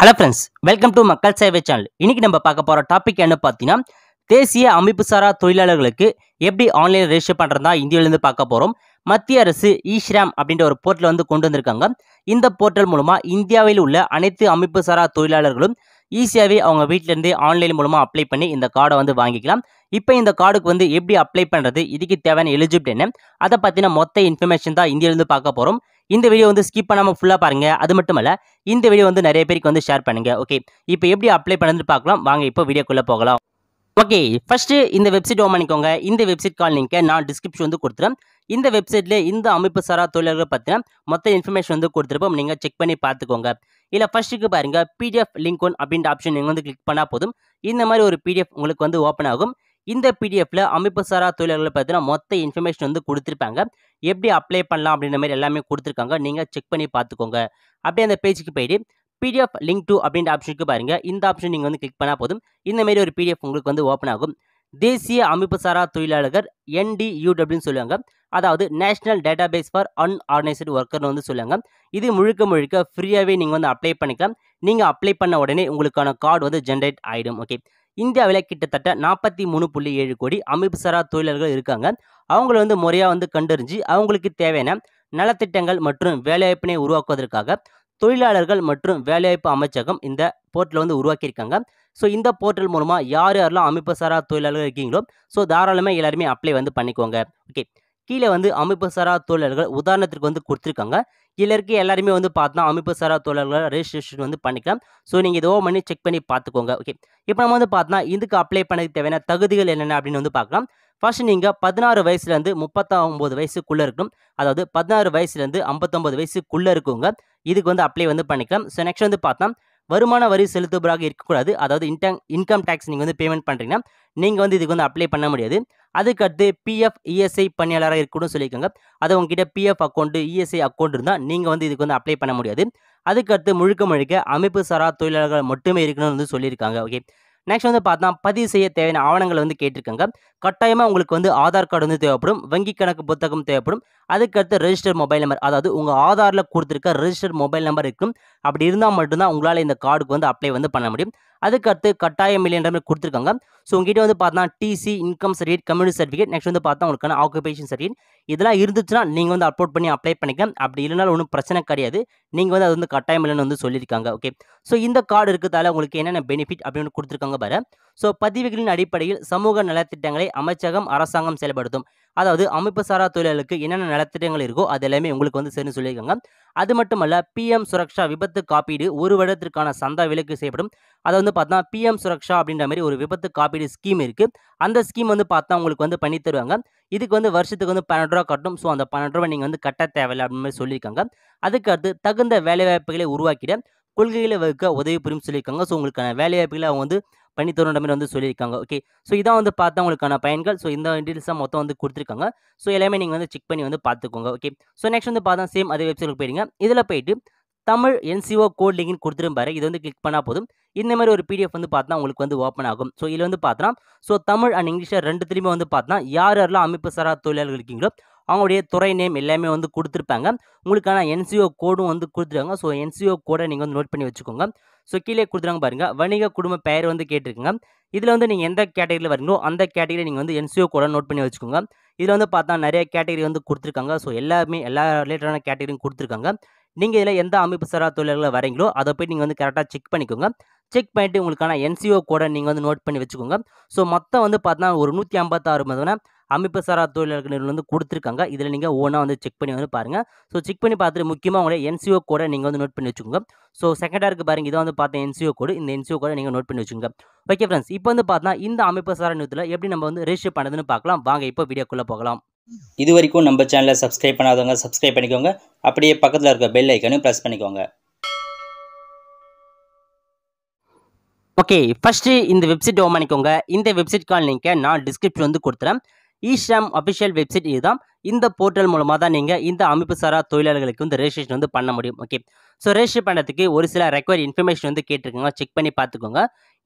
hello friends welcome to மக்கள் சேவை channel இன்றைக்கி நம்ம பார்க்க போகிற டாபிக் என்ன பார்த்தீங்கன்னா தேசிய அமைப்புசாரா சாரா தொழிலாளர்களுக்கு எப்படி ஆன்லைன் ரெஜிஸ்டர் பண்ணுறதா இந்தியாவிலேருந்து பார்க்க போகிறோம் மத்திய அரசு ஈஸ்ராம் அப்படின்ற ஒரு போர்ட்டல் வந்து கொண்டு வந்திருக்காங்க இந்த போர்ட்டல் மூலமாக இந்தியாவில் உள்ள அனைத்து அமைப்புசாரா சாரா தொழிலாளர்களும் ஈஸியாகவே அவங்க வீட்டிலேருந்து ஆன்லைன் மூலமாக அப்ளை பண்ணி இந்த கார்டை வந்து வாங்கிக்கலாம் இப்போ இந்த கார்டுக்கு வந்து எப்படி அப்ளை பண்ணுறது இதுக்கு தேவையான எலிஜிபிள் என்ன அதை பற்றின மொத்த இன்ஃபர்மேஷன் தான் இந்தியிலேருந்து பார்க்க போகிறோம் இந்த வீடியோ வந்து ஸ்கிப் பண்ணாமல் ஃபுல்லாக பாருங்கள் அது மட்டும் இந்த வீடியோ வந்து நிறைய பேருக்கு வந்து ஷேர் பண்ணுங்கள் ஓகே இப்போ எப்படி அப்ளை பண்ணுறது பார்க்கலாம் வாங்க இப்போ வீடியோக்குள்ளே போகலாம் ஓகே ஃபஸ்ட்டு இந்த வெப்சைட் ஓம் பண்ணிக்கோங்க இந்த வெப்சைட் கால் நீங்கள் நான் டிஸ்கிரிப்ஷன் வந்து கொடுத்துருவேன் இந்த வெப்சைட்டில் இந்த அமைப்பு சாரா தொழிலாளர்கள் பற்றின மொத்த இன்ஃபர்மேஷன் வந்து கொடுத்துருப்போம் நீங்கள் செக் பண்ணி பார்த்துக்கோங்க இல்லை ஃபர்ஸ்ட்டுக்கு பாருங்கள் பிடிஎஃப் லிங்க் ஒன் அப்படின்ற ஆப்ஷன் நீங்கள் வந்து கிளிக் பண்ணால் போதும் இந்த மாதிரி ஒரு பிடிஎஃப் உங்களுக்கு வந்து ஓப்பன் ஆகும் இந்த பிடிஎஃப்ல அமைப்பு சாரா தொழிலாளர்கள் பார்த்தீங்கன்னா மொத்த இன்ஃபர்மேஷன் வந்து கொடுத்துருப்பாங்க எப்படி அப்ளை பண்ணலாம் அப்படின்ற மாதிரி எல்லாமே கொடுத்துருக்காங்க நீங்கள் செக் பண்ணி பார்த்துக்கோங்க அப்படியே அந்த பேஜுக்கு போயிட்டு பிடிஎஃப் லிங்க் டூ அப்படின்ற ஆப்ஷனுக்கு பாருங்கள் இந்த ஆப்ஷன் நீங்கள் வந்து கிளிக் பண்ணால் போதும் இந்த மாதிரி ஒரு பிடிஎஃப் உங்களுக்கு வந்து ஓப்பன் ஆகும் தேசிய அமைப்பு சாரா தொழிலாளர்கள் என்டியூடபிள்யூன்னு சொல்லுவாங்க அதாவது national database for unorganised ஒர்க்கர்னு வந்து சொல்லுவாங்க இது முழுக்க முழுக்க ஃப்ரீயாகவே நீங்கள் வந்து அப்ளை பண்ணிக்கலாம் நீங்கள் அப்ளை பண்ண உடனே உங்களுக்கான கார்டு வந்து ஜென்ரேட் ஆகிடும் ஓகே இந்தியாவில் கிட்டத்தட்ட நாற்பத்தி மூணு புள்ளி ஏழு கோடி அமைப்பு சாரா தொழிலாளர்கள் இருக்காங்க அவங்கள வந்து முறையாக வந்து கண்டறிஞ்சு அவங்களுக்கு தேவையான நலத்திட்டங்கள் மற்றும் வேலைவாய்ப்பினை உருவாக்குவதற்காக தொழிலாளர்கள் மற்றும் வேலைவாய்ப்பு அமைச்சகம் இந்த போர்ட்டலில் வந்து உருவாக்கியிருக்காங்க ஸோ இந்த போர்ட்டல் மூலமாக யார் யாரெல்லாம் அமைப்பு சாரா தொழிலாளர்கள் இருக்கீங்களோ ஸோ தாராளமாக எல்லாருமே அப்ளை வந்து பண்ணிக்கோங்க ஓகே கீழே வந்து அமைப்பு சாரா தொழிலாளர்கள் உதாரணத்திற்கு வந்து கொடுத்துருக்காங்க இதில் இருக்க எல்லாருமே வந்து பார்த்தா அமைப்பு சாரா தொழிலாளர்கள் ரெஜிஸ்ட்ரேஷன் வந்து பண்ணிக்கலாம் ஸோ நீங்கள் இதை பண்ணி செக் பண்ணி பார்த்துக்கோங்க ஓகே இப்போ நம்ம வந்து பார்த்தா இதுக்கு அப்ளை பண்ணதுக்கு தேவையான தகுதிகள் என்னென்ன அப்படின்னு வந்து பார்க்கலாம் ஃபர்ஸ்ட் நீங்கள் பதினாறு வயசுலேருந்து முப்பத்தொம்போது வயசுக்குள்ளே இருக்கணும் அதாவது பதினாறு வயசுலேருந்து ஐம்பத்தொம்பது வயசுக்குள்ளே இருக்குங்க இதுக்கு வந்து அப்ளை வந்து பண்ணிக்கலாம் ஸோ நெக்ஸ்ட் வந்து பார்த்தா வருமான வரி செலுத்துபவராக இருக்கக்கூடாது அதாவது இன்டம் இன்கம் டேக்ஸ் நீங்கள் வந்து பேமெண்ட் பண்ணுறீங்கன்னா நீங்கள் வந்து இதுக்கு வந்து அப்ளை பண்ண முடியாது அதுக்கடுத்து பிஎஃப் இஎஸ்ஐ e பணியாளராக இருக்கணும்னு சொல்லியிருக்காங்க அது உங்ககிட்ட பிஎஃப் அக்கௌண்ட்டு இஎஸ்ஐ அக்கௌண்ட் இருந்தால் நீங்கள் வந்து இதுக்கு வந்து அப்ளை பண்ண முடியாது அதுக்கடுத்து முழுக்க முழுக்க அமைப்பு சாரா தொழிலாளர்கள் மட்டுமே இருக்கணும்னு வந்து சொல்லியிருக்காங்க ஓகே நெக்ஸ்ட் வந்து பார்த்தா பதிவு செய்ய தேவையான ஆவணங்களை வந்து கேட்டிருக்காங்க கட்டாயமாக உங்களுக்கு வந்து ஆதார் கார்டு வந்து தேவைப்படும் வங்கி கணக்கு புத்தகம் தேவைப்படும் அதுக்கடுத்து ரெஜிஸ்டர் மொபைல் நம்பர் அதாவது உங்கள் ஆதாரில் கொடுத்துருக்க ரெஜிஸ்டர் மொபைல் நம்பர் இருக்கும் அப்படி இருந்தால் மட்டும்தான் உங்களால் இந்த கார்டுக்கு வந்து அப்ளை வந்து பண்ண முடியும் அதுக்கடுத்து கட்டாயம் இல்லைன்ற மாதிரி கொடுத்துருக்காங்க ஸோ உங்ககிட்ட வந்து பார்த்தா TC income certificate community certificate next வந்து பார்த்தா உங்களுக்கான ஆக்குபேஷன் சர்டிஃபிகேட் இதெல்லாம் இருந்துச்சுன்னா நீங்கள் வந்து அப்லோட் பண்ணி அப்ளை பண்ணிக்கலாம் அப்படி இல்லைனாலும் ஒன்றும் பிரச்சனை கிடையாது நீங்கள் வந்து அது வந்து கட்டாயம் இல்லைன்னு வந்து சொல்லியிருக்காங்க ஓகே ஸோ இந்த கார்டு இருக்கிறதால உங்களுக்கு என்னென்ன பெனிஃபிட் அப்படின்னு கொடுத்துருக்காங்க பாரு ஸோ பதிவுகளின் அடிப்படையில் சமூக நலத்திட்டங்களை அமைச்சகம் அரசாங்கம் செயல்படுத்தும் அதாவது அமைப்பு சாரா தொழிலாளர்களுக்கு என்னென்ன நலத்திட்டங்கள் இருக்கோ அது எல்லாமே உங்களுக்கு வந்து சேர்ந்து சொல்லியிருக்காங்க அது மட்டுமல்ல பிஎம் சுரக்ஷா விபத்து காப்பீடு ஒரு வருடத்திற்கான சந்தா விலக்கு செய்யப்படும் அதை வந்து பார்த்தா பிஎம் சுரக்ஷா அப்படின்ற மாதிரி ஒரு விபத்து காப்பீடு ஸ்கீம் இருக்குது அந்த ஸ்கீம் வந்து பார்த்தா உங்களுக்கு வந்து பண்ணி தருவாங்க இதுக்கு வந்து வருஷத்துக்கு வந்து பன்னெண்டு ரூபா கட்டும் ஸோ அந்த பன்னெண்டு ரூபா நீங்கள் வந்து கட்ட தேவையில்லை அப்படின்னு மாதிரி சொல்லியிருக்காங்க அதுக்கு அடுத்து தகுந்த வேலைவாய்ப்புகளை உருவாக்கிட கொள்கைகளை வகுக்க உதவி புரியும் சொல்லியிருக்காங்க ஸோ உங்களுக்கான வேலைவாய்ப்புகளை அவங்க வந்து பண்ணி தருன்ற வந்து சொல்லியிருக்காங்க ஓகே ஸோ இதான் வந்து பார்த்தா உங்களுக்கான பயன்கள் ஸோ இந்த டீட்டெயில்ஸாக மொத்தம் வந்து கொடுத்துருக்காங்க ஸோ எல்லாமே நீங்கள் வந்து செக் பண்ணி வந்து பார்த்துக்கோங்க ஓகே ஸோ நெக்ஸ்ட் வந்து பார்த்தா சேம் அதே வெப்சைட்டுக்கு போயிடுங்க இதில் போயிட்டு தமிழ் என்சிஓ கோட் லிங்கின்னு கொடுத்துருப்பாரு இது வந்து கிளிக் பண்ணால் போதும் இந்த மாதிரி ஒரு பிடிஎஃப் வந்து பார்த்தா உங்களுக்கு வந்து ஓப்பன் ஆகும் ஸோ இதில் வந்து பார்த்தோன்னா ஸோ தமிழ் அண்ட் இங்கிலீஷில் திரும்பி வந்து பார்த்தா யார் யாரெல்லாம் அமைப்பு சாரா தொழிலாளர்கள் இருக்கீங்களோ அவங்களுடைய துறை நேம் எல்லாமே வந்து கொடுத்துருப்பாங்க உங்களுக்கான என்சிஓ கோடும் வந்து கொடுத்துருக்காங்க ஸோ என்சிஓ கோடை நீங்கள் வந்து நோட் பண்ணி வச்சுக்கோங்க ஸோ கீழே கொடுத்துருக்காங்க பாருங்கள் வணிக குடும்ப பெயர் வந்து கேட்டிருக்குங்க இதில் வந்து நீங்கள் எந்த கேட்டகரியில் வரீங்களோ அந்த கேட்டகரியில் நீங்கள் வந்து என்சிஓ கோடை நோட் பண்ணி வச்சுக்கோங்க இதில் வந்து பார்த்தா நிறைய கேட்டகரி வந்து கொடுத்துருக்காங்க ஸோ எல்லாமே எல்லா ரிலேட்டடான கேட்டகரியும் கொடுத்துருக்காங்க நீங்கள் இதில் எந்த அமைப்பு சாரா தொழிலாளர்கள் வரீங்களோ அதை போய் நீங்கள் வந்து கரெக்டாக செக் பண்ணிக்கோங்க செக் பண்ணிவிட்டு உங்களுக்கான என்சிஓ கோடை நீங்கள் வந்து நோட் பண்ணி வச்சுக்கோங்க ஸோ மொத்தம் வந்து பார்த்தீங்கன்னா ஒரு நூற்றி ஐம்பத்தாறு மதுனா அமைப்பு சாரா தொழிலாளர் நிறுவனம் வந்து கொடுத்துருக்காங்க இதில் நீங்கள் ஓனாக வந்து செக் பண்ணி வந்து பாருங்கள் ஸோ செக் பண்ணி பார்த்துட்டு முக்கியமாக உங்களுடைய என்சிஓ கோடை நீங்கள் வந்து நோட் பண்ணி வச்சுக்கோங்க ஸோ செகண்டாக இருக்குது பாருங்கள் இதை வந்து பார்த்தா என்சிஓ கோடு இந்த என்சிஓ கோடை நீங்கள் நோட் பண்ணி வச்சுக்கோங்க ஓகே ஃப்ரெண்ட்ஸ் இப்போ வந்து பார்த்தா இந்த அமைப்பு சாரா நிறுவனத்தில் எப்படி நம்ம வந்து ரெஜிஸ்டர் பண்ணதுன்னு பார்க்கலாம் வாங்க இப்போ வீடியோக்குள்ளே போகலாம் இது வரைக்கும் நம்ம சேனலை சப்ஸ்கிரைப் பண்ணாதவங்க சப்ஸ்கிரைப் பண்ணிக்கோங்க அப்படியே பக்கத்தில் இருக்க பெல் ஐக்கனும் ப்ரெஸ் பண்ணிக்கோங்க ஓகே ஃபஸ்ட்டு இந்த வெப்சைட் ஓம் பண்ணிக்கோங்க இந்த கால் லிங்கை நான் டிஸ்கிரிப்ஷன் வந்து கொடுத்துறேன் இஸ்ராம் அஃபிஷியல் வெப்சைட் இதுதான் இந்த போர்ட்டல் மூலமாக தான் நீங்கள் இந்த அமைப்பு சாரா தொழிலாளர்களுக்கு வந்து ரெஜிஸ்ட்ரேஷன் வந்து பண்ண முடியும் ஓகே ஸோ ரெஜிஸ்டர் பண்ணுறதுக்கு ஒரு சில ரெக்வயர் இன்ஃபர்மேஷன் வந்து கேட்டிருக்கோங்க செக் பண்ணி பார்த்துக்கோங்க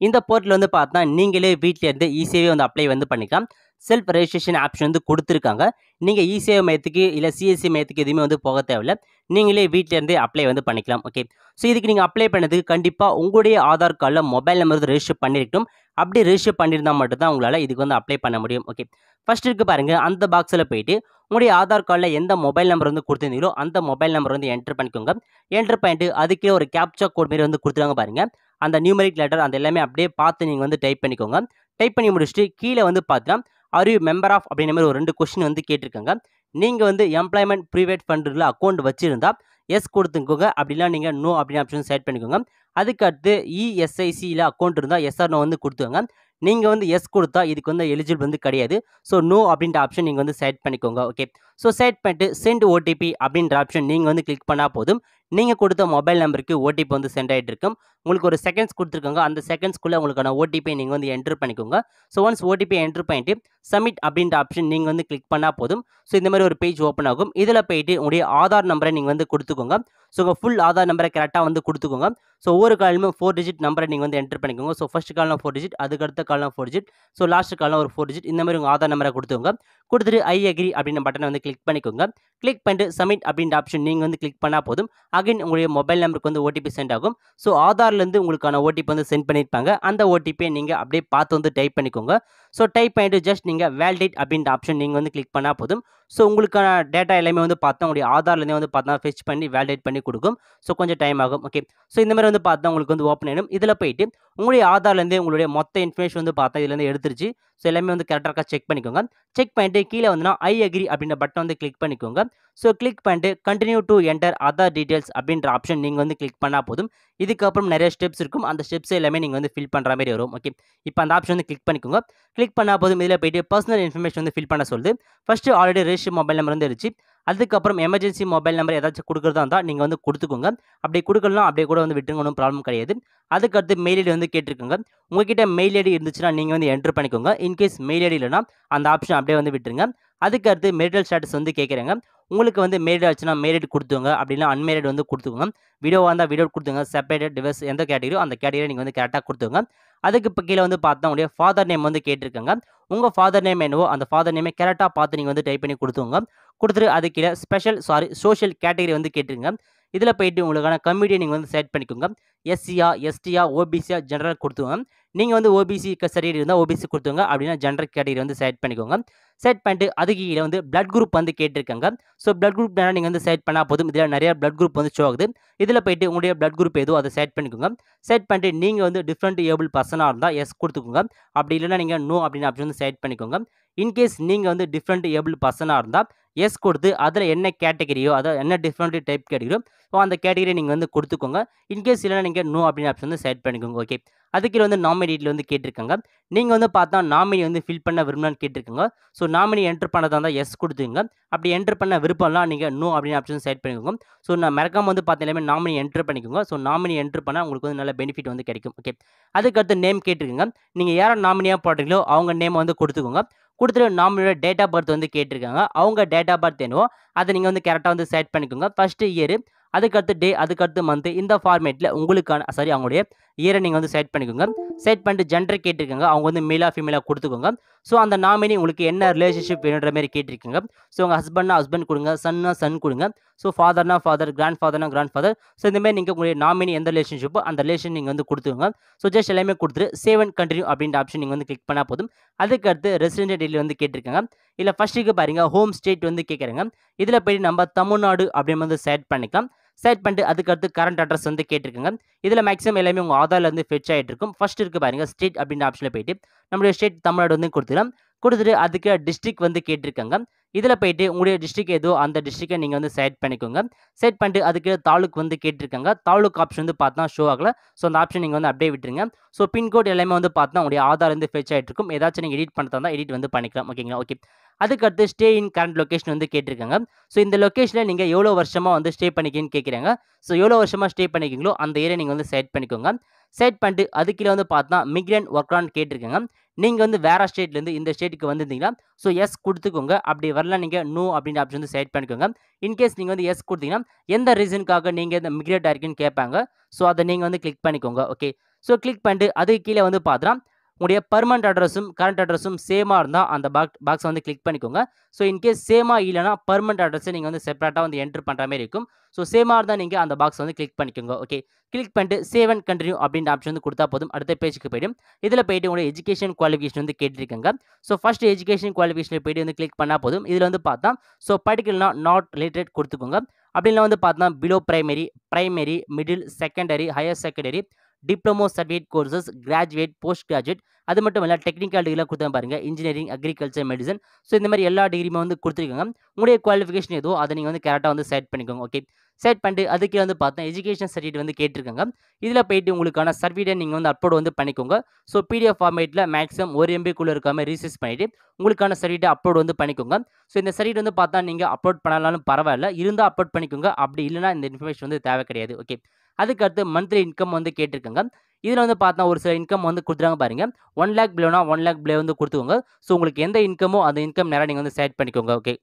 இந்த போர்ட்டல் வந்து பார்த்தா நீங்களே வீட்டிலேருந்து ஈஸியாகவே e வந்து அப்ளை வந்து பண்ணிக்கலாம் செல்ஃப் ரெஜிஸ்ட்ரேஷன் ஆப்ஷன் வந்து கொடுத்துருக்காங்க நீங்கள் இசிஐ e மையத்துக்கு இல்லை சிஎஸ்சி e மையத்துக்கு எதுவுமே வந்து போக தேவையில்லை நீங்களே வீட்டிலேருந்தே அப்ளை வந்து பண்ணிக்கலாம் ஓகே ஸோ இதுக்கு நீங்கள் அப்ளை பண்ணதுக்கு கண்டிப்பாக உங்களுடைய ஆதார் கார்டில் மொபைல் நம்பர் ரெஜிஸ்டர் பண்ணியிருக்கணும் அப்படி ரிஜிஸ்டர் பண்ணியிருந்தால் மட்டும்தான் உங்களால் இதுக்கு வந்து அப்ளை பண்ண முடியும் ஓகே ஃபஸ்ட் இருக்குது பாருங்கள் அந்த பாக்ஸில் போயிட்டு உங்களுடைய ஆதார் கார்டில் எந்த மொபைல் நம்பர் வந்து கொடுத்துருந்தீங்களோ அந்த மொபைல் நம்பர் வந்து என்ட்ரு பண்ணிக்கோங்க என்ட்ரு பண்ணிட்டு அதுக்கே ஒரு கேப்சா கோட் மாரி வந்து கொடுத்துருவாங்க பாருங்கள் அந்த நியூமெரிக் லெட்டர் அந்த எல்லாமே அப்படியே பார்த்து நீங்கள் வந்து டைப் பண்ணிக்கோங்க டைப் பண்ணி முடிச்சுட்டு கீழே வந்து பார்த்தீங்கன்னா ஆர் மெம்பர் ஆஃப் அப்படின்ற மாதிரி ஒரு ரெண்டு கொஸ்டின் வந்து கேட்டிருக்கோங்க நீங்கள் வந்து எம்ப்ளாய்மெண்ட் ப்ரைவேட் ஃபண்டில் அக்கௌண்ட் வச்சுருந்தா எஸ் கொடுத்துக்கோங்க அப்படிலாம் நீங்கள் நோ அப்படின்னு ஆப்ஷன் செலக்ட் பண்ணிக்கோங்க அதுக்கு அடுத்து இஎஸ்ஐசியில் e அக்கௌண்ட் இருந்தால் எஸ்ஆர் நோ வந்து கொடுத்துக்கோங்க நீங்கள் வந்து எஸ் கொடுத்தா இதுக்கு வந்து எலிஜிபிள் வந்து கிடையாது ஸோ நோ அப்படின்ற ஆப்ஷன் நீங்கள் வந்து செலக்ட் பண்ணிக்கோங்க ஓகே ஸோ செலக்ட் பண்ணிட்டு சென்ட் ஓடிபி அப்படின்ற ஆப்ஷன் நீங்கள் வந்து கிளிக் பண்ணால் போதும் நீங்கள் கொடுத்த மொபைல் நம்பருக்கு ஓடிபி வந்து சென்ட் ஆகிட்டு இருக்கும் உங்களுக்கு ஒரு செகண்ட்ஸ் கொடுத்துருக்காங்க அந்த செகண்ட்ஸ்க்குள்ளே உங்களுக்கான ஓடிபி நீங்கள் வந்து என்ட்ரு பண்ணிக்கோங்க ஸோ ஒன்ஸ் ஓடிபி என்ட்ரு பண்ணிட்டு சப்மிட் அப்படின்ற ஆப்ஷன் நீங்கள் வந்து கிளிக் பண்ணால் போதும் ஸோ இந்த மாதிரி ஒரு பேஜ் ஓப்பன் ஆகும் இதில் போயிட்டு உங்களுடைய ஆதார் நம்பரை நீங்கள் வந்து கொடுத்துக்கோங்க ஸோ உங்கள் ஃபுல் ஆதார் நம்பரை கரெக்டாக வந்து கொடுத்துக்கோங்க ஸோ ஒவ்வொரு காலமே ஃபோர் டிஜிட் நம்பரை நீங்கள் வந்து என்ட்ரு பண்ணிக்கோங்க so first column four digit அதுக்கடுத்த column four digit so last column ஒரு ஃபோர் டிஜிட் இந்த மாதிரி உங்கள் ஆதார் நம்பரை கொடுத்துக்கோங்க கொடுத்துட்டு ஐ அக்ரி அப்படின்ற பட்டனை வந்து கிளிக் பண்ணிக்கோங்க கிளிக் பண்ணிட்டு சப்மிட் அப்படின்ற ஆப்ஷன் நீங்கள் வந்து கிளிக் பண்ணால் போதும் அகைன் உங்களுடைய மொபைல் நம்பருக்கு வந்து ஓடிபி சென்ட் ஆகும் ஸோ ஆதார்லேருந்து உங்களுக்கான ஓடிபி வந்து சென்ட் பண்ணியிருப்பாங்க அந்த ஓடிபியை நீங்கள் அப்படியே பார்த்து வந்து டைப் பண்ணிக்கோங்க ஸோ டைப் பண்ணிட்டு ஜஸ்ட் நீங்கள் வேல்டேட் அப்படின்ற ஆப்ஷன் நீங்கள் வந்து கிளிக் பண்ணால் போதும் ஸோ உங்களுக்கான டேட்டா எல்லாமே வந்து பார்த்தா உங்களுடைய ஆதார்லேருந்தே வந்து பார்த்தா ஃபெச் பண்ணி வேலிடேட் பண்ணி கொடுக்கும் ஸோ கொஞ்சம் டைம் ஆகும் ஓகே ஸோ இந்த மாதிரி வந்து பார்த்தா உங்களுக்கு வந்து ஓப்பன் ஆகிடும் இதில் போயிட்டு உங்களுடைய ஆதார்லேருந்தே உங்களுடைய மொத்த இன்ஃபர்மேஷன் வந்து பார்த்தா இதுலேருந்து எடுத்துருச்சு ஸோ எல்லாமே வந்து கரெக்டாக செக் பண்ணிக்கோங்க செக் பண்ணிட்டு கீழே வந்துன்னா ஐ அக்ரி அப்படின்ற பட்டன் வந்து கிளிக் பண்ணிக்கோங்க ஸோ கிளிக் பண்ணிட்டு continue to enter other details அப்படின்ற ஆப்ஷன் நீங்கள் வந்து கிளிக் பண்ணால் போதும் இதுக்கப்புறம் நிறைய ஸ்டெப்ஸ் இருக்கும் அந்த ஸ்டெப்ஸ் எல்லாமே நீங்கள் வந்து ஃபில் பண்ணுற மாதிரி வரும் ஓகே இப்போ அந்த ஆப்ஷன் வந்து கிளிக் பண்ணிக்கோங்க கிளிக் பண்ணால் போதும் இதில் போயிட்டு பர்சனல் இன்ஃபர்மேஷன் வந்து ஃபில் பண்ண சொல்லுது first already register mobile number வந்து இருந்துச்சு அதுக்கப்புறம் எமர்ஜென்சி மொபைல் நம்பர் ஏதாச்சும் கொடுக்குறதா இருந்தால் நீங்கள் வந்து கொடுத்துக்கோங்க அப்படி கொடுக்கலாம் அப்படியே கூட வந்து விட்டுருங்க ஒன்றும் ப்ராப்ளம் கிடையாது அதுக்கடுத்து மெயில் ஐடி வந்து கேட்டிருக்கோங்க உங்ககிட்ட மெயில் ஐடி இருந்துச்சுன்னா நீங்கள் வந்து என்ட்ரு பண்ணிக்கோங்க இன்கேஸ் மெயில் ஐடி இல்லைனா அந்த ஆப்ஷன் அப்படியே வந்து விட்டுருங்க அதுக்கு அடுத்து மெரிடல் ஸ்டேட்டஸ் வந்து கேட்குறாங்க உங்களுக்கு வந்து மேரிட் ஆச்சுன்னா மேரிட் கொடுத்துங்க அப்படின்னா அன்மேரிட் வந்து கொடுத்துங்க வீடியோ இருந்தால் வீடியோ கொடுத்துங்க செப்பரேட்டட் டிவைஸ் எந்த கேட்டகரியோ அந்த கேட்டகரியை நீங்கள் வந்து கரெக்டாக கொடுத்துங்க அதுக்கு இப்போ கீழே வந்து பார்த்தா உடைய ஃபாதர் நேம் வந்து கேட்டிருக்கங்க உங்கள் ஃபாதர் நேம் என்னவோ அந்த ஃபாதர் நேமே கரெக்டாக பார்த்து நீங்கள் வந்து டைப் பண்ணி கொடுத்துங்க கொடுத்துட்டு அது கீழே ஸ்பெஷல் சாரி சோஷியல் கேட்டகரி வந்து கேட்டிருங்க இதில் போயிட்டு உங்களுக்கான கம்யூனிட்டியை நீங்கள் வந்து செட் பண்ணிக்கோங்க எஸ்சியா எஸ்டியா ஓபிசியா ஜென்ரல் கொடுத்துங்க நீங்கள் வந்து ஓபிசி சர்டிஃபிகேட் இருந்தால் ஓபிசி கொடுத்துங்க அப்படின்னா ஜென்ரல் கேட்டகரி வந்து செலக்ட் பண்ணிக்கோங்க செலக்ட் பண்ணிட்டு அதுக்கு கீழே வந்து பிளட் குரூப் வந்து கேட்டிருக்காங்க ஸோ பிளட் குரூப் நீங்கள் வந்து செலக்ட் பண்ணால் போதும் இதில் நிறையா பிளட் குரூப் வந்து ஷோ ஆகுது இதில் போயிட்டு உங்களுடைய பிளட் குரூப் எதுவும் அதை செலக்ட் பண்ணிக்கோங்க செலக்ட் பண்ணிட்டு நீங்கள் வந்து டிஃப்ரெண்ட் ஏபிள் பர்சனாக இருந்தால் எஸ் கொடுத்துக்கோங்க அப்படி இல்லைன்னா நீங்கள் நோ அப்படின்னு ஆப்ஷன் வந்து செலக்ட் பண்ணிக்கோங்க இன்கேஸ் நீங்கள் வந்து டிஃப்ரெண்ட் ஏபிள் பர்சனாக இருந்தால் எஸ் கொடுத்து அதில் என்ன கேட்டகரியோ அதை என்ன டிஃப்ரெண்ட் டைப் கேட்டகரியோ ஸோ அந்த கேட்டகரியை நீங்கள் வந்து கொடுத்துக்கோங்க இன்கேஸ் இல்லைனா நீங்கள் நோ அப்படின்னு ஆப்ஷன் வந்து செட் பண்ணிக்கோங்க ஓகே அதுக்கு வந்து நாமினிட்டியில் வந்து கேட்டிருக்காங்க நீங்கள் வந்து பார்த்தா நாமினி வந்து ஃபில் பண்ண விரும்பலான்னு கேட்டிருக்கோங்க ஸோ நாமினி என்ட்ரு பண்ணதாக இருந்தால் எஸ் கொடுத்துங்க அப்படி என்ட்ரு பண்ண விருப்பம்லாம் நீங்கள் நோ அப்படின்னு ஆப்ஷன் செட் பண்ணிக்கோங்க ஸோ நான் மறக்காமல் வந்து பார்த்த எல்லாமே நாமினி என்ட்ரு பண்ணிக்கோங்க ஸோ நாமினி என்ட்ரு பண்ணால் உங்களுக்கு வந்து நல்ல பெனிஃபிட் வந்து கிடைக்கும் ஓகே அதுக்கடுத்து நேம் கேட்டிருக்கீங்க நீங்கள் யாரை நாமினியாக போடுறீங்களோ அவங்க நேம் வந்து கொடுத்துக்கோங்க கொடுத்துட்டு நாமினியோட டேட் ஆஃப் பர்த் வந்து கேட்டிருக்காங்க அவங்க டேட் ஆஃப் பர்த் என்னவோ அதை நீங்கள் வந்து கரெக்டாக வந்து செட் பண்ணிக்கோங்க ஃபஸ்ட்டு இயர் அதுக்கடுத்து டே அதுக்கடுத்து மந்த்து இந்த ஃபார்மேட்டில் உங்களுக்கான சாரி அவங்களுடைய இயரை நீங்கள் வந்து செட் பண்ணிக்கோங்க செட் பண்ணிட்டு ஜென்டர் கேட்டிருக்கோங்க அவங்க வந்து மேலா ஃபீமேலாக கொடுத்துக்கோங்க ஸோ அந்த நாமினி உங்களுக்கு என்ன ரிலேஷன்ஷிப் வேணுன்ற மாதிரி கேட்டிருக்கீங்க ஸோ உங்கள் ஹஸ்பண்ட்னா ஹஸ்பண்ட் கொடுங்க சன்னா சன் கொடுங்க ஸோ ஃபாதர்னா ஃபாதர் கிராண்ட் ஃபாதர்னா கிராண்ட் ஃபாதர் ஸோ இந்தமாதிரி நீங்கள் உங்களுடைய நாமினி எந்த ரிலேஷன்ஷிப்போ அந்த ரிலேஷன் நீங்கள் வந்து கொடுத்துக்கோங்க ஸோ ஜஸ்ட் எல்லாமே கொடுத்துட்டு சேவ் அண்ட் கண்டினியூ அப்படின்ற ஆப்ஷன் நீங்கள் வந்து கிளிக் பண்ணால் போதும் அதுக்கடுத்து ரெசிடென்ட் டெய்லி வந்து கேட்டிருக்காங்க இல்லை ஃபஸ்ட்டுக்கு பாருங்கள் ஹோம் ஸ்டேட் வந்து கேட்குறாங்க இதில் போய் நம்ம தமிழ்நாடு அப்படின்னு வந்து செட் பண்ணிக்கலாம் செட் பண்ணிட்டு அதுக்கடுத்து கரண்ட் அட்ரஸ் வந்து கேட்டிருக்கங்க இதில் மேக்ஸிமம் எல்லாமே உங்கள் ஆதார்லேருந்து ஃபெச் ஆகிட்டு இருக்கும் ஃபஸ்ட் இருக்குது பாருங்கள் ஸ்டேட் அப்படின்ற ஆப்ஷனில் போயிட்டு நம்மளுடைய ஸ்டேட் தமிழ்நாடு வந்து கொடுத்துடும் கொடுத்துட்டு அதுக்கு டிஸ்ட்ரிக் வந்து கேட்டிருக்காங்க இதில் போயிட்டு உங்களுடைய டிஸ்ட்ரிக் ஏதோ அந்த டிஸ்ட்ரிக்கை நீங்கள் வந்து செட் பண்ணிக்கோங்க செட் பண்ணிட்டு அதுக்கு தாலுக் வந்து கேட்டிருக்காங்க தாலுக் ஆப்ஷன் வந்து பார்த்தா ஷோ ஆகலை ஸோ அந்த ஆப்ஷன் நீங்கள் வந்து அப்படியே விட்டுருங்க ஸோ பின்கோட் எல்லாமே வந்து பார்த்தா உங்களுடைய ஆதார் வந்து ஃபெச் ஆகிட்டு இருக்கும் ஏதாச்சும் நீங்கள் எடிட் பண்ணுறதா எடிட் வந்து பண்ணிக்கலாம் ஓகேங்களா ஓகே அதுக்கடுத்து ஸ்டே இன் கரண்ட் லொக்கேஷன் வந்து கேட்டிருக்காங்க ஸோ இந்த லொக்கேஷனில் நீங்கள் எவ்வளோ வருஷமாக வந்து ஸ்டே பண்ணிக்கின்னு கேட்குறாங்க ஸோ எவ்வளோ வருஷமாக ஸ்டே பண்ணிக்கிங்களோ அந்த ஏரியா நீங்கள் வந்து செட் பண்ணிக்கோங்க செட் பண்ணிட்டு அதுக்கீழே வந்து பார்த்தா மிக்ரண்ட் ஒர்க் ஆன் கேட்டிருக்காங்க நீங்கள் வந்து வேறு ஸ்டேட்லேருந்து இந்த ஸ்டேட்டுக்கு வந்திருந்தீங்கன்னா ஸோ எஸ் கொடுத்துக்கோங்க அப்படி வரல நீங்கள் நோ அப்படின்ற ஆப்ஷன் வந்து செட் பண்ணிக்கோங்க இன்கேஸ் நீங்கள் வந்து எஸ் கொடுத்தீங்கன்னா எந்த ரீசனுக்காக நீங்கள் இந்த மிக்ரேட் ஆயிருக்குன்னு கேட்பாங்க ஸோ அதை நீங்கள் வந்து கிளிக் பண்ணிக்கோங்க ஓகே ஸோ கிளிக் பண்ணிட்டு அதுக்கு கீழே வந்து பார்த்தா உங்களுடைய பர்மனண்ட் அட்ரஸும் கரண்ட் அட்ரஸும் சேமாக இருந்தால் அந்த பாக்ஸ் பாக்ஸை வந்து கிளிக் பண்ணிக்கோங்க ஸோ இன்கேஸ் சேமாக இல்லைனா பர்மனண்ட் அட்ரஸை நீங்கள் வந்து செப்பரேட்டாக வந்து என்ட்ரு பண்ணுற மாதிரி இருக்கும் ஸோ சேமாக இருந்தால் நீங்கள் அந்த பாக்ஸ் வந்து கிளிக் பண்ணிக்கோங்க ஓகே கிளிக் பண்ணிட்டு சேவ் அண்ட் கண்டினியூ அப்படின்ற ஆப்ஷன் வந்து கொடுத்தா போதும் அடுத்த பேஜுக்கு போய்டும் இதில் போயிட்டு உங்களுடைய எஜுகேஷன் குவாலிஃபிகேஷன் வந்து கேட்டிருக்காங்க ஸோ ஃபஸ்ட் எஜுகேஷன் குவாலிஃபிகேஷனில் போய்ட்டு வந்து கிளிக் பண்ணால் போதும் இதில் வந்து பார்த்தா ஸோ படிக்கலாம் நாட் ரிலேட்டட் கொடுத்துக்கோங்க அப்படின்னா வந்து பார்த்தோம்னா below primary primary middle secondary higher secondary diploma certificate courses graduate post graduate அது மட்டும் இல்லை டெக்னிக்கல் டிகிரிலாம் கொடுத்தா பாருங்கள் இன்ஜினியரிங் அக்ரிகல்ச்சர் மெடிசன் ஸோ இந்த மாதிரி எல்லா டிகிரியுமே வந்து கொடுத்துருக்காங்க உங்களுடைய குவாலிஃபிகேஷன் ஏதோ அதை நீங்கள் வந்து கரெக்டாக வந்து செட் பண்ணிக்கோங்க ஓகே செட் பண்ணிட்டு அதுக்கே வந்து பார்த்தா எஜுகேஷன் சர்டிஃபிகேட் வந்து கேட்டிருக்காங்க இதில் போயிட்டு உங்களுக்கான சர்டிஃபிகேட்டை நீங்கள் வந்து அப்லோட் வந்து பண்ணிக்கோங்க ஸோ பிடிஎஃப் ஃபார்மேட்டில் மேக்ஸிமம் ஒரு எம்பிக்குள்ளே இருக்காமல் ரீசர்ச் பண்ணிவிட்டு உங்களுக்கான சர்டிஃபிகேட் அப்லோட் வந்து பண்ணிக்கோங்க ஸோ இந்த சர்டிஃபிகேட் வந்து பார்த்தா நீங்கள் அப்லோட் பண்ணலாலும் பரவாயில்ல இருந்தால் அப்லோட் பண்ணிக்கோங்க அப்படி இல்லைனா இந்த இன்ஃபர்மேஷன் வந்து தேவை கிடையாது ஓகே அதுக்கு அடுத்து மந்த்லி இன்கம் வந்து கேட்டிருக்காங்க இதில் வந்து பார்த்தா ஒரு சில இன்கம் வந்து கொடுத்துருங்க பாருங்க ஒன் லேக் பிளேனா ஒன் லேக் பிளே வந்து கொடுத்துக்கோங்க ஸோ உங்களுக்கு எந்த இன்கமோ அந்த இன்கம் நேரம் நீங்கள் வந்து செட் பண்ணிக்கோங்க ஓகே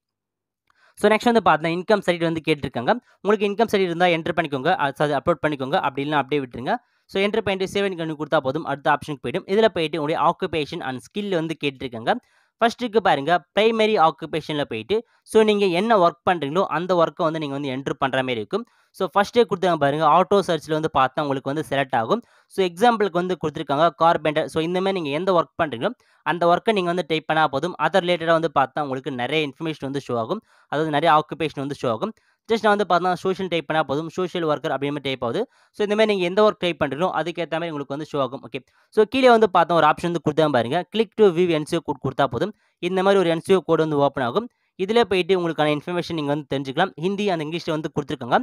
ஸோ நெக்ஸ்ட் வந்து பார்த்தா இன்கம் சர்டிஃபிகேட் வந்து கேட்டிருக்காங்க உங்களுக்கு இன்கம் சர்டிஃபிகேட் இருந்தால் என்ட்ரு பண்ணிக்கோங்க அது அப்லோட் பண்ணிக்கோங்க அப்படி அப்படியே விட்டுருங்க ஸோ என்ட்ரு பண்ணிட்டு சேவ் இன்கம் கொடுத்தா போதும் அடுத்த ஆப்ஷனுக்கு போய்டும் இதில் போயிட்டு உங்களுடைய ஆக்குபேஷன் அண்ட் ஸ்கில் வந்து கேட்டிருக்காங்க ஃபஸ்ட்டுக்கு பாருங்கள் ப்ரைமரி ஆக்குபேஷனில் போயிட்டு ஸோ நீங்கள் என்ன ஒர்க் பண்ணுறீங்களோ அந்த ஒர்க்கை வந்து நீங்கள் வந்து என்ட்ரு பண்ணுற மாதிரி இருக்கும் ஸோ ஃபஸ்ட்டே கொடுத்தாங்க பாருங்கள் ஆட்டோ சர்ச்சில் வந்து பார்த்தா உங்களுக்கு வந்து செலக்ட் ஆகும் ஸோ எக்ஸாம்பிளுக்கு வந்து கொடுத்துருக்காங்க கார்பெண்டர் ஸோ இந்தமாதிரி நீங்கள் எந்த ஒர்க் பண்ணுறீங்களோ அந்த ஒர்க்கை நீங்கள் வந்து டைப் பண்ணால் போதும் அதர் ரிலேட்டடாக வந்து பார்த்தா உங்களுக்கு நிறைய இன்ஃபர்மேஷன் வந்து ஷோ ஆகும் அதாவது நிறைய ஆக்குபேஷன் வந்து ஷோ ஆகும் ஜஸ்ட் நான் வந்து பார்த்தீங்கன்னா சோஷியல் டைப் பண்ணால் போதும் சோஷியல் ஒர்க்கர் அப்படின்னு டைப் ஆகுது ஸோ இந்த மாதிரி நீங்கள் எந்த ஒர்க் டைப் பண்ணுறீங்களோ அதுக்கேற்ற மாதிரி உங்களுக்கு வந்து ஷோ ஆகும் ஓகே ஸோ கீழே வந்து பார்த்தோம் ஒரு ஆப்ஷன் வந்து கொடுத்தா பாருங்க click to view NCO code கொடுத்தா போதும் இந்த மாதிரி ஒரு என்சிஓ கோடு வந்து ஓப்பன் ஆகும் இதில் போயிட்டு உங்களுக்கான இன்ஃபர்மேஷன் நீங்கள் வந்து தெரிஞ்சுக்கலாம் ஹிந்தி அந்த இங்கிலீஷில் வந்து கொடுத்துருக்காங்க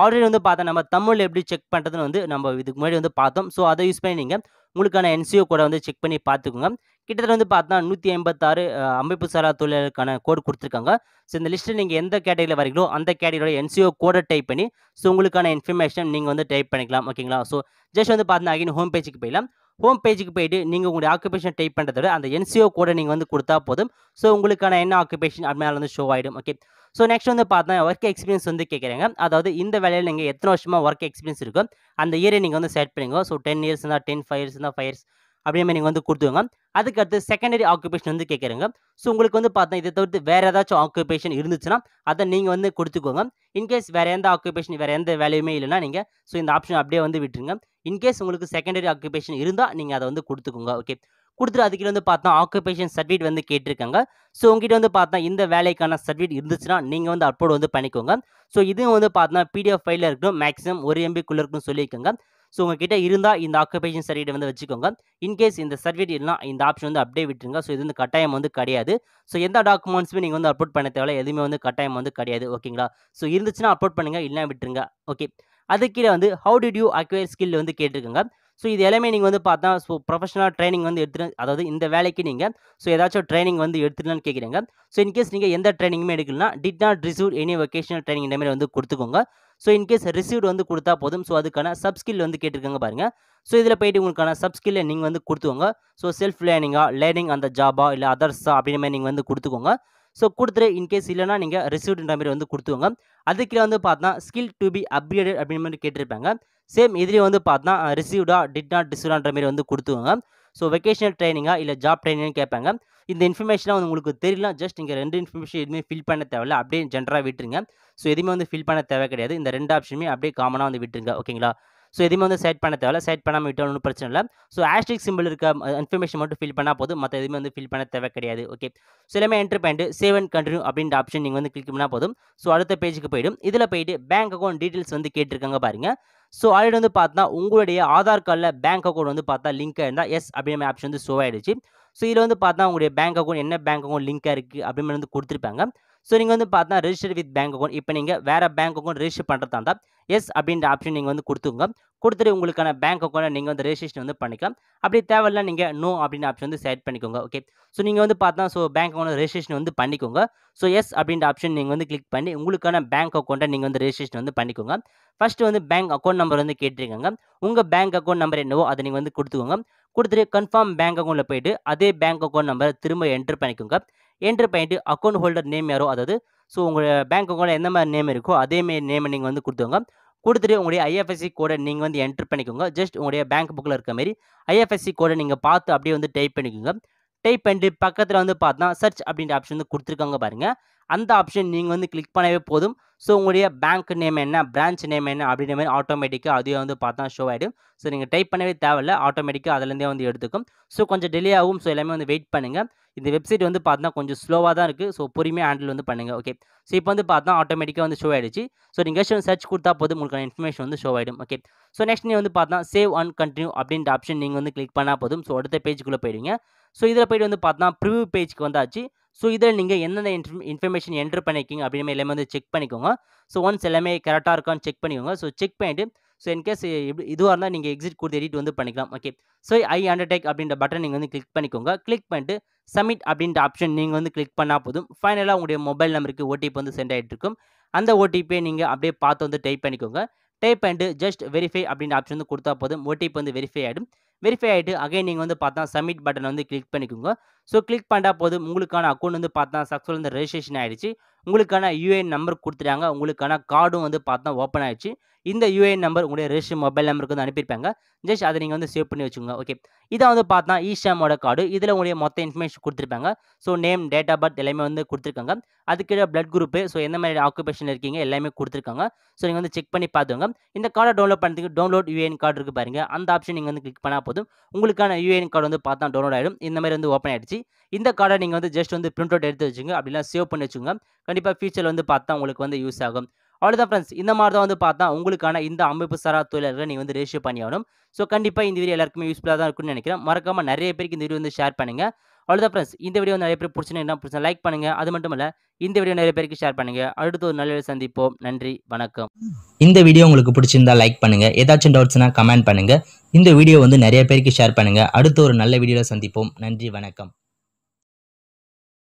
ஆல்ரெடி வந்து பார்த்தா நம்ம தமிழ் எப்படி செக் பண்ணுறதுன்னு வந்து நம்ம இதுக்கு முன்னாடி வந்து பார்த்தோம் ஸோ அதை யூஸ் பண்ணி நீங்கள் உங்களுக்கான என்சிஓ கோடை வந்து செக் பண்ணி பார்த்துக்கோங்க கிட்டத்தட்ட வந்து பார்த்தா நூற்றி ஐம்பத்தாறு அமைப்பு சாரா தொழிலாளருக்கான கோடு கொடுத்துருக்காங்க ஸோ இந்த லிஸ்ட்டில் நீங்கள் எந்த கேட்டகரியில் வரீங்களோ அந்த கேட்டகரியோட என்சிஓ கோடை டைப் பண்ணி ஸோ உங்களுக்கான இன்ஃபர்மேஷன் நீங்கள் வந்து டைப் பண்ணிக்கலாம் ஓகேங்களா ஸோ ஜஸ்ட் வந்து பார்த்தா அகைன் ஹோம் பேஜுக்கு போயிடலாம் ஹோம் பேஜுக்கு போயிட்டு நீங்கள் உங்களுடைய ஆக்குபேஷன் டைப் பண்ணுறத விட அந்த என்சிஓ கோடை நீங்கள் வந்து கொடுத்தா போதும் ஸோ உங்களுக்கான என்ன ஆக்குபேஷன் அது மேலே வந்து ஷோ ஆகிடும் ஓகே ஸோ நெக்ஸ்ட் வந்து பார்த்தா ஒர்க் எக்ஸ்பீரியன்ஸ் வந்து கேட்குறாங்க அதாவது இந்த வேலையில் நீங்கள் எத்தனை வருஷமாக ஒர்க் எக்ஸ்பீரியன்ஸ் இருக்கும் அந்த இயரை நீங்கள் வந்து செட் பண்ணுங்க ஸோ டென் இயர்ஸ் இருந்தால் டென் ஃபைவ் இயர்ஸ் இருந்தால் ஃபைவ் இயர்ஸ் அப்படியே நீங்கள் வந்து கொடுத்துருங்க அதுக்கடுத்து செகண்டரி ஆக்குபேஷன் வந்து கேட்குறாங்க ஸோ உங்களுக்கு வந்து பார்த்தா இதை தவிர்த்து வேறு ஏதாச்சும் ஆக்குபேஷன் இருந்துச்சுன்னா அதை நீங்கள் வந்து கொடுத்துக்கோங்க இன்கேஸ் வேறு எந்த ஆக்குபேஷன் வேறு எந்த வேலையுமே இல்லைனா நீங்கள் ஸோ இந்த ஆப்ஷன் அப்படியே வந்து விட்டுருங்க இன்கேஸ் உங்களுக்கு செகண்டரி ஆக்குபேஷன் இருந்தால் நீங்கள் அதை வந்து கொடுத்துக்கோங்க ஓகே கொடுத்துட்டு அதுக்கிட்ட வந்து பார்த்தா ஆக்குபேஷன் சர்டிஃபிகேட் வந்து கேட்டிருக்காங்க ஸோ உங்ககிட்ட வந்து பார்த்தா இந்த வேலைக்கான சர்டிஃபிகேட் இருந்துச்சுன்னா நீங்கள் வந்து அப்லோட் வந்து பண்ணிக்கோங்க ஸோ இதுவும் வந்து பார்த்தா பிடிஎஃப் ஃபைலில் இருக்கணும் மேக்ஸிமம் ஒரு எம்பிக்குள்ளே இருக்கணும் சொல்லியிருக்கோங்க ஸோ உங்ககிட்ட இருந்தால் இந்த ஆக்குபேஷன் சர்டிஃபிகேட் வந்து வச்சுக்கோங்க இன்கேஸ் இந்த சர்டிஃபிகேட் இல்லைனா இந்த ஆப்ஷன் வந்து அப்டேட் விட்டுருங்க ஸோ இது வந்து கட்டாயம் வந்து கிடையாது ஸோ எந்த டாக்குமெண்ட்ஸுமே நீங்கள் வந்து அப்லோட் பண்ண தேவையில்ல எதுவுமே வந்து கட்டாயம் வந்து கிடையாது ஓகேங்களா ஸோ இருந்துச்சுன்னா அப்லோட் பண்ணுங்கள் இல்லைனா விட்டுருங்க ஓகே அதுக்கீழே கீழே வந்து how did you acquire skill வந்து கேட்டிருக்கோங்க ஸோ இது எல்லாமே நீங்கள் வந்து பார்த்தா ஸோ ப்ரொஃபஷனல் ட்ரைனிங் வந்து எடுத்துட்டு அதாவது இந்த வேலைக்கு நீங்கள் ஸோ ஏதாச்சும் ட்ரைனிங் வந்து எடுத்துடலான்னு கேட்குறீங்க ஸோ இன்கேஸ் நீங்கள் எந்த ட்ரைனிங்குமே எடுக்கலாம் did not receive any vocational training இந்த மாதிரி வந்து கொடுத்துக்கோங்க ஸோ இன்கேஸ் ரிசீவ்டு வந்து கொடுத்தா போதும் ஸோ அதுக்கான சப்ஸ்கில் வந்து கேட்டிருக்காங்க பாருங்கள் ஸோ இதில் போயிட்டு உங்களுக்கான சப்ஸ்கில்லை நீங்கள் வந்து கொடுத்துக்கோங்க ஸோ செல்ஃப் லேர்னிங்காக லேர்னிங் அந்த ஜாபா இல்லை அதர்ஸா அப்படின்ற மாதிரி நீங்கள் வந்து கொடுத்துக்கோங்க ஸோ கொடுத்துரு இன்கேஸ் இல்லைனா நீங்கள் ரிசீவ்டுன்ற மாதிரி வந்து கொடுத்துக்கோங்க அதுக்கு வந்து பார்த்தா ஸ்கில் டு பி அப்கிரேடட் அப்படின்ற மாதிரி கேட்டிருப்பாங்க சேம் இதுலேயும் வந்து பார்த்தோன்னா ரிசீவ்டா டிட் நாட் ரிசீவ்டான்ற மாதிரி வந்து கொடுத்துவாங்க ஸோ வெக்கேஷனல் ட்ரைனிங்கா இல்லை ஜாப் ட்ரைனிங்னு கேட்பாங்க இந்த இன்ஃபர்மேஷனாக வந்து உங்களுக்கு தெரியல ஜஸ்ட் நீங்கள் ரெண்டு இன்ஃபர்மேஷன் எதுவுமே ஃபில் பண்ண தேவையில்ல அப்படியே ஜென்ரலாக விட்டுருங்க ஸோ எதுவுமே வந்து ஃபில் பண்ண தேவை கிடையாது இந்த ரெண்டு ஆப்ஷனுமே அப்படியே காமனாக வந்து விட்டுருங்க ஓகேங்களா ஸோ எதுவுமே வந்து செட் பண்ண தேவையில்ல செட் பண்ணாமல் விட்டால் ஒன்றும் பிரச்சனை இல்லை ஸோ ஆஸ்டிக் சிம்பிள் இருக்க இன்ஃபர்மேஷன் மட்டும் ஃபில் பண்ணால் போதும் மற்ற எதுவுமே வந்து ஃபில் பண்ண தேவை கிடையாது ஓகே ஸோ எல்லாமே என்ட்ரு பண்ணிட்டு சேவ் அண்ட் கண்டினியூ அப்படின்ற ஆப்ஷன் நீங்கள் வந்து கிளிக் பண்ணால் போதும் ஸோ அடுத்த பேஜுக்கு போயிடும் இதில் போயிட்டு பேங்க் அக்கௌண்ட் டீட்டெயில்ஸ் வந்து கேட்டிருக்காங்க பாருங்கள் ஸோ ஆல்ரெடி வந்து பார்த்தா உங்களுடைய ஆதார் கார்டில் பேங்க் அக்கௌண்ட் வந்து பார்த்தா லிங்காக இருந்தால் எஸ் அப்படின்னு ஆப்ஷன் வந்து ஷோ ஆகிடுச்சு ஸோ இதில் வந்து பார்த்தா உங்களுடைய பேங்க் அக்கௌண்ட் என்ன பேங்க் அக்கௌண்ட் லிங்காக இருக்குது அப்படின்னு வந்து கொடுத்துருப்பாங்க ஸோ நீங்கள் வந்து பார்த்தா ரிஜிஸ்டர் வித் பேங்க் அக்கௌண்ட் இப்போ நீங்கள் வேறு பேங்க் அக்கௌண்ட் ரிஜிஸ்டர் பண்ணுறதா இருந்தால் எஸ் அப்படின்ற ஆப்ஷன் நீங்கள் வந்து கொடுத்துங்க கொடுத்துட்டு உங்களுக்கான பேங்க் அக்கௌண்ட்டை நீங்கள் வந்து ரெஜிஸ்ட்ரேஷன் வந்து பண்ணிக்கலாம் அப்படி தேவையில்லை நீங்கள் நோ அப்படின்னு ஆப்ஷன் வந்து செலக்ட் பண்ணிக்கோங்க ஓகே ஸோ நீங்கள் வந்து பார்த்தா ஸோ பேங்க் அக்கௌண்ட் ரெஜிஸ்ட்ரேஷன் வந்து பண்ணிக்கோங்க ஸோ எஸ் அப்படின்ற ஆப்ஷன் நீங்கள் வந்து கிளிக் பண்ணி உங்களுக்கான பேங்க் அக்கௌண்ட்டை நீங்கள் வந்து ரெஜிஸ்ட்ரேஷன் வந்து பண்ணிக்கோங்க ஃபஸ்ட்டு வந்து பேங்க் அக்கௌண்ட் நம்பர் வந்து கேட்டிருக்காங்க உங்கள் பேங்க் அக்கௌண்ட் நம்பர் என்னவோ அதை நீங்கள் வந்து கொடுத்துக்கோங்க கொடுத்துட்டு கன்ஃபார்ம் பேங்க் அக்கௌண்ட்டில் போயிட்டு அதே பேங்க் அக்கௌண்ட் நம்பரை திரும்ப என்ட்ரு பண்ணிக்கோங்க என்ட்ரு பண்ணிவிட்டு அக்கௌண்ட் ஹோல்டர் நேம் யாரோ அதாவது ஸோ உங்கள் பேங்க் அக்கௌண்ட் எந்த மாதிரி நேம் இருக்கோ அதே மாதிரி நேமை நீங்கள் வந்து கொடுத்துங்க கொடுத்துட்டு உங்களுடைய ஐஎஃப்எஸ்சி கோடை நீங்கள் வந்து என்ட்ரு பண்ணிக்கோங்க ஜஸ்ட் உங்களுடைய பேங்க் புக்கில் இருக்க மாதிரி ஐஎஃப்எஸ்சி கோடை நீங்கள் பார்த்து அப்படியே வந்து டைப் பண்ணிக்கோங்க டைப் பண்ணிட்டு பக்கத்தில் வந்து பார்த்தா சர்ச் அப்படின்ற ஆப்ஷன் வந்து கொடுத்துருக்காங்க பாருங்கள் அந்த ஆப்ஷன் நீங்கள் வந்து கிளிக் பண்ணவே போதும் ஸோ உங்களுடைய பேங்க் நேம் என்ன பிரான்ச் நேம் என்ன அப்படின்ற மாதிரி ஆட்டோமேட்டிக்காக அதுவே வந்து பார்த்தா ஷோ ஆகிடும் ஸோ நீங்கள் டைப் பண்ணவே தேவையில்ல ஆட்டோமேட்டிக்காக அதுலேருந்தே வந்து எடுத்துக்கும் ஸோ கொஞ்சம் டிலே ஆகும் ஸோ எல்லாமே வந்து வெயிட் பண்ணுங்கள் இந்த வெப்சைட் வந்து பார்த்தா கொஞ்சம் ஸ்லோவாக தான் இருக்குது ஸோ பொறுமையாக ஹேண்டில் வந்து பண்ணுங்கள் ஓகே ஸோ இப்போ வந்து பார்த்தா ஆட்டோமேட்டிக்காக வந்து ஷோ ஆகிடுச்சு ஸோ நீங்கள் சர்ச் கொடுத்தா போதும் உங்களுக்கான இன்ஃபர்மேஷன் வந்து ஷோ ஆகிடும் ஓகே ஸோ நெக்ஸ்ட் நீங்கள் வந்து பார்த்தா சேவ் அண்ட் கண்டினியூ அப்படின்ற ஆப்ஷன் நீங்கள் வந்து கிளிக் பண்ணால் போதும் ஸோ அடுத்த பேஜுக்குள்ளே போயிடுங்க ஸோ இதில் போய்ட்டு வந்து பார்த்தா ப்ரிவியூ பேஜுக்கு வந்தாச்சு ஸோ இதில் நீங்கள் எந்தெந்த இன்ஃபர் இன்ஃபர்மேஷன் என்ட்ரு பண்ணிக்கிங்க அப்படின்னு எல்லாமே வந்து செக் பண்ணிக்கோங்க ஸோ ஒன்ஸ் எல்லாமே கரெக்டாக இருக்கான்னு செக் பண்ணிக்கோங்க ஸோ செக் பண்ணிவிட்டு ஸோ இன்கேஸ் இதுவாக இருந்தால் நீங்கள் எக்ஸிட் கொடுத்து எடிட் வந்து பண்ணிக்கலாம் ஓகே ஸோ ஐ அண்டர்டேக் அப்படின்ற பட்டன் நீங்கள் வந்து கிளிக் பண்ணிக்கோங்க கிளிக் பண்ணிட்டு சப்மிட் அப்படின்ற ஆப்ஷன் நீங்கள் வந்து கிளிக் பண்ணால் போதும் ஃபைனலாக உங்களுடைய மொபைல் நம்பருக்கு ஓடிபி வந்து சென்ட் ஆகிட்டு அந்த ஓடிபியை நீங்கள் அப்படியே பார்த்து வந்து டைப் பண்ணிக்கோங்க டைப் பண்ணிட்டு ஜஸ்ட் வெரிஃபை அப்படின்ற ஆப்ஷன் வந்து கொடுத்தா போதும் ஓடிபி வந்து வெரிஃபை ஆகிடும் வெரிஃபை ஆகிட்டு அகைன் நீங்கள் வந்து பார்த்தா சப்மிட் பட்டன் வந்து கிளிக் பண்ணிக்கோங்க ஸோ கிளிக் பண்ணால் போது உங்களுக்கான அக்கௌண்ட் வந்து பார்த்தா சக்ஸஸ்ஃபுல் வந்து ரெஜிஸ்ட்ரேஷன் ஆகிடுச்சு உங்களுக்கான யூஏஎன் நம்பர் கொடுத்துட்டாங்க உங்களுக்கான கார்டும் வந்து பார்த்தா ஓப்பன் ஆயிடுச்சு இந்த யூஏஎன் நம்பர் உங்களுடைய ரெஜிஸ்டர் மொபைல் நம்பருக்கு வந்து அனுப்பியிருப்பாங்க ஜஸ்ட் அதை நீங்கள் வந்து சேவ் பண்ணி வச்சுக்கோங்க ஓகே இதை வந்து பார்த்தா இஷாமோட கார்டு இதில் உங்களுடைய மொத்த இன்ஃபர்மேஷன் கொடுத்துருப்பாங்க so name date of birth எல்லாமே வந்து கொடுத்துருக்காங்க அதுக்கீழே பிளட் குரூப்பு ஸோ எந்த மாதிரி ஆக்குபேஷன் இருக்கீங்க எல்லாமே கொடுத்துருக்காங்க ஸோ நீங்கள் வந்து செக் பண்ணி பார்த்துங்க இந்த கார்டை டவுன்லோட் பண்ணுறதுக்கு டவுன்லோட் யூஏஎன் கார்டு இருக்குது பாருங்க அந்த ஆப்ஷன் நீங்கள் வந்து கிளிக் பண்ணால் போதும் உங்களுக்கான யூஏஎன் கார்டு வந்து பார்த்தா டவுன்லோட் ஆகிடும் இந்த மாதிரி வந்து ஓப்பன் ஆகிடுச்சு இந்த கார்டை நீங்கள் வந்து ஜஸ்ட் வந்து பிரிண்ட் அவுட் எடுத்து வச்சுங்க அப்படிலாம் சேவ் பண்ணி வச்சுங்க கண்டிப்பாக ஃபியூச்சர் வந்து பார்த்தா உங்களுக்கு வந்து யூஸ் ஆகும் அவ்வளோதான் ஃப்ரெண்ட்ஸ் இந்த மாதிரி தான் வந்து பார்த்தா உங்களுக்கான இந்த அமைப்பு சாரா தொழிலாளர்களை நீங்கள் வந்து ரேஷியோ பண்ணி ஆகணும் ஸோ கண்டிப்பாக இந்த வீடியோ எல்லாருக்குமே யூஸ்ஃபுல்லாக தான் இருக்கும்னு நினைக்கிறேன் மறக்காம நிறைய பேருக்கு இந்த வீடியோ வந்து ஷேர் பண்ணுங்கள் அவ்வளோதான் ஃப்ரெண்ட்ஸ் இந்த வீடியோ நிறைய பேர் பிடிச்சினா பிடிச்சா லைக் பண்ணுங்கள் அது மட்டும் இல்லை இந்த வீடியோ நிறைய பேருக்கு ஷேர் பண்ணுங்கள் அடுத்து ஒரு நல்ல சந்திப்போம் நன்றி வணக்கம் இந்த வீடியோ உங்களுக்கு பிடிச்சிருந்தா லைக் பண்ணுங்கள் ஏதாச்சும் டவுட்ஸ்னா கமெண்ட் பண்ணுங்கள் இந்த வீடியோ வந்து நிறைய பேருக்கு ஷேர் பண்ணுங்கள் அடுத்து ஒரு நல்ல வீடியோவில் சந்திப்போம் நன்றி வணக்கம்